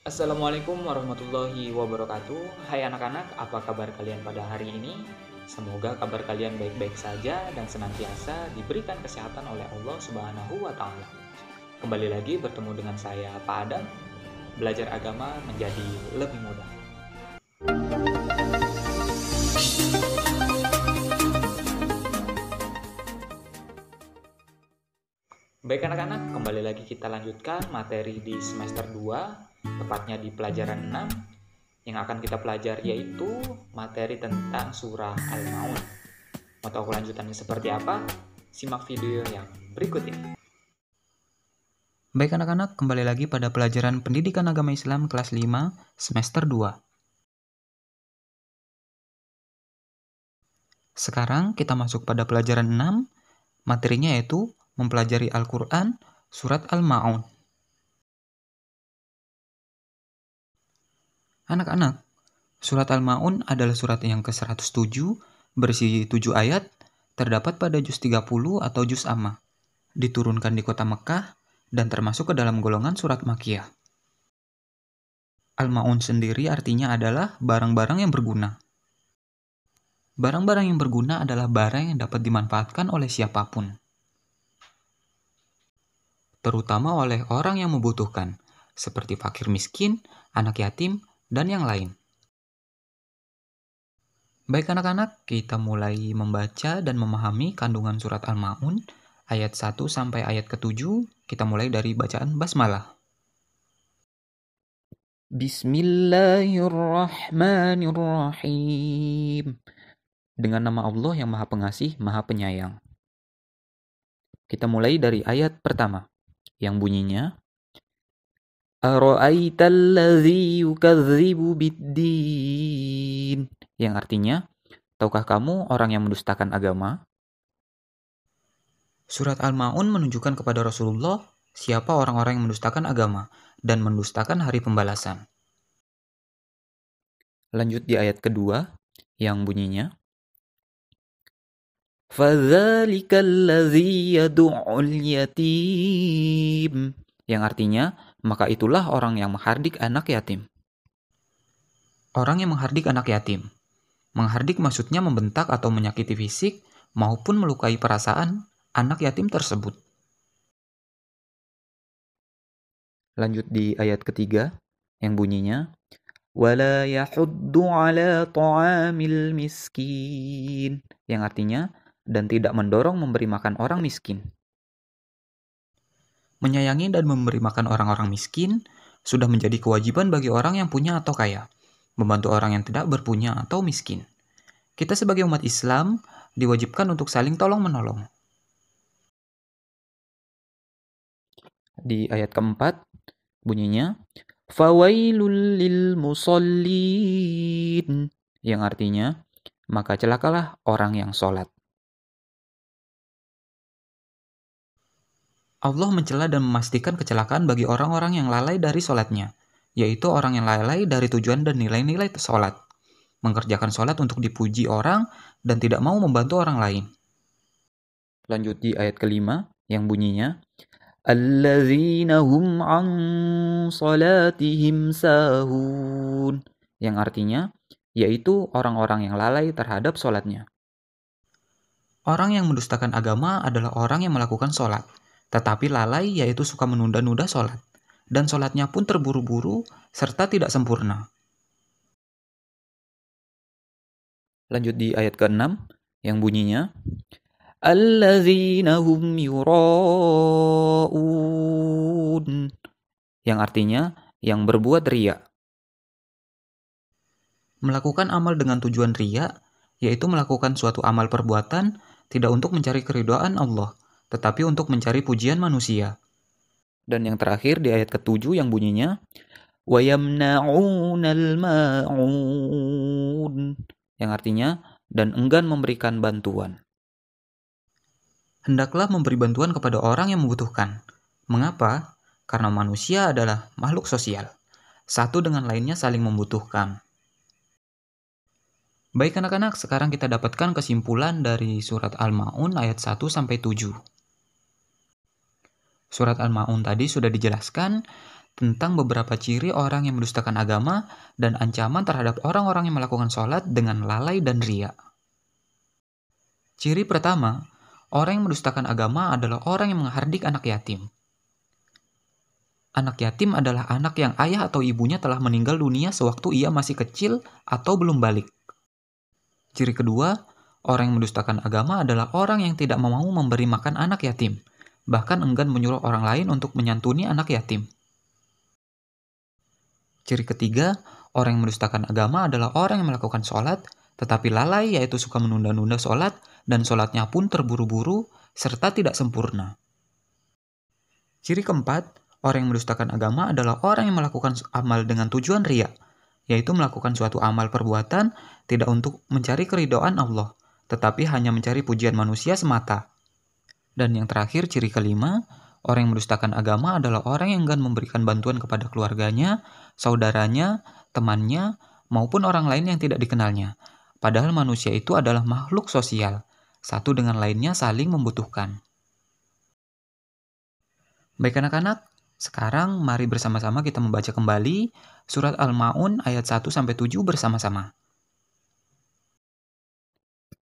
Assalamualaikum warahmatullahi wabarakatuh. Hai anak-anak, apa kabar kalian pada hari ini? Semoga kabar kalian baik-baik saja dan senantiasa diberikan kesehatan oleh Allah Subhanahu wa taala. Kembali lagi bertemu dengan saya Pak Adam. Belajar agama menjadi lebih mudah. Baik anak-anak, kembali lagi kita lanjutkan materi di semester 2, tepatnya di pelajaran 6, yang akan kita pelajari yaitu materi tentang surah Al-Maun. Mau tahu kelanjutannya seperti apa? Simak video yang berikut ini. Baik anak-anak, kembali lagi pada pelajaran pendidikan agama Islam kelas 5, semester 2. Sekarang kita masuk pada pelajaran 6, materinya yaitu mempelajari Al-Quran, Surat Al-Ma'un. Anak-anak, Surat Al-Ma'un adalah surat yang ke-107, berisi 7 ayat, terdapat pada juz 30 atau juz amma, diturunkan di kota Mekah, dan termasuk ke dalam golongan surat Makiyah. Al-Ma'un sendiri artinya adalah barang-barang yang berguna. Barang-barang yang berguna adalah barang yang dapat dimanfaatkan oleh siapapun terutama oleh orang yang membutuhkan, seperti fakir miskin, anak yatim, dan yang lain. Baik anak-anak, kita mulai membaca dan memahami kandungan surat Al-Ma'un ayat 1 sampai ayat ke-7. Kita mulai dari bacaan basmalah. Bismillahirrahmanirrahim. Dengan nama Allah yang Maha Pengasih, Maha Penyayang. Kita mulai dari ayat pertama yang bunyinya biddin yang artinya tahukah kamu orang yang mendustakan agama Surat Al-Maun menunjukkan kepada Rasulullah siapa orang-orang yang mendustakan agama dan mendustakan hari pembalasan. Lanjut di ayat kedua yang bunyinya فَذَلِكَ الَّذِي يَدُعُ Yang artinya, maka itulah orang yang menghardik anak yatim. Orang yang menghardik anak yatim. Menghardik maksudnya membentak atau menyakiti fisik maupun melukai perasaan anak yatim tersebut. Lanjut di ayat ketiga yang bunyinya وَلَا يَحُدُّ عَلَى ta'amil miskin yang artinya dan tidak mendorong memberi makan orang miskin. Menyayangi dan memberi makan orang-orang miskin sudah menjadi kewajiban bagi orang yang punya atau kaya, membantu orang yang tidak berpunya atau miskin. Kita sebagai umat Islam diwajibkan untuk saling tolong-menolong. Di ayat keempat, bunyinya, Fawailul lil musallin, yang artinya, maka celakalah orang yang sholat. Allah mencela dan memastikan kecelakaan bagi orang-orang yang lalai dari sholatnya, yaitu orang yang lalai dari tujuan dan nilai-nilai sholat. Mengerjakan sholat untuk dipuji orang dan tidak mau membantu orang lain. Lanjut di ayat kelima yang bunyinya, an sahun Yang artinya, yaitu orang-orang yang lalai terhadap sholatnya. Orang yang mendustakan agama adalah orang yang melakukan sholat, tetapi lalai yaitu suka menunda-nunda sholat, dan sholatnya pun terburu-buru serta tidak sempurna. Lanjut di ayat ke-6 yang bunyinya yura'un yang artinya yang berbuat ria. Melakukan amal dengan tujuan ria, yaitu melakukan suatu amal perbuatan tidak untuk mencari keridoan Allah, tetapi untuk mencari pujian manusia. Dan yang terakhir di ayat ketujuh yang bunyinya yang artinya dan enggan memberikan bantuan. Hendaklah memberi bantuan kepada orang yang membutuhkan. Mengapa? Karena manusia adalah makhluk sosial. Satu dengan lainnya saling membutuhkan. Baik anak-anak, sekarang kita dapatkan kesimpulan dari surat Al-Maun ayat 1 sampai 7 surat Al-Ma'un tadi sudah dijelaskan tentang beberapa ciri orang yang mendustakan agama dan ancaman terhadap orang-orang yang melakukan sholat dengan lalai dan ria. Ciri pertama, orang yang mendustakan agama adalah orang yang menghardik anak yatim. Anak yatim adalah anak yang ayah atau ibunya telah meninggal dunia sewaktu ia masih kecil atau belum balik. Ciri kedua, orang yang mendustakan agama adalah orang yang tidak mau memberi makan anak yatim bahkan enggan menyuruh orang lain untuk menyantuni anak yatim. Ciri ketiga, orang yang mendustakan agama adalah orang yang melakukan sholat, tetapi lalai yaitu suka menunda-nunda sholat, dan sholatnya pun terburu-buru, serta tidak sempurna. Ciri keempat, orang yang mendustakan agama adalah orang yang melakukan amal dengan tujuan ria, yaitu melakukan suatu amal perbuatan tidak untuk mencari keridoan Allah, tetapi hanya mencari pujian manusia semata. Dan yang terakhir, ciri kelima, orang yang mendustakan agama adalah orang yang enggan memberikan bantuan kepada keluarganya, saudaranya, temannya, maupun orang lain yang tidak dikenalnya. Padahal manusia itu adalah makhluk sosial, satu dengan lainnya saling membutuhkan. Baik anak-anak, sekarang mari bersama-sama kita membaca kembali surat Al-Maun ayat 1 7 bersama-sama.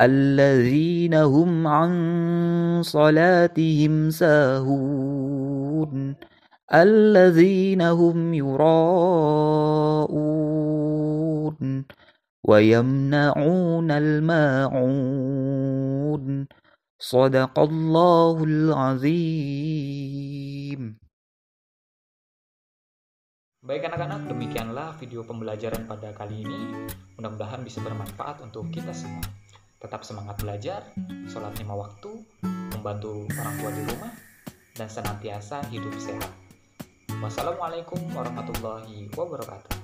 الذين هم عن صلاتهم ساهون الذين هم يراءون ويمنعون الماعون صدق الله العظيم Baik anak-anak, demikianlah video pembelajaran pada kali ini. Mudah-mudahan bisa bermanfaat untuk kita semua. tetap semangat belajar, sholat lima waktu, membantu orang tua di rumah, dan senantiasa hidup sehat. Wassalamualaikum warahmatullahi wabarakatuh.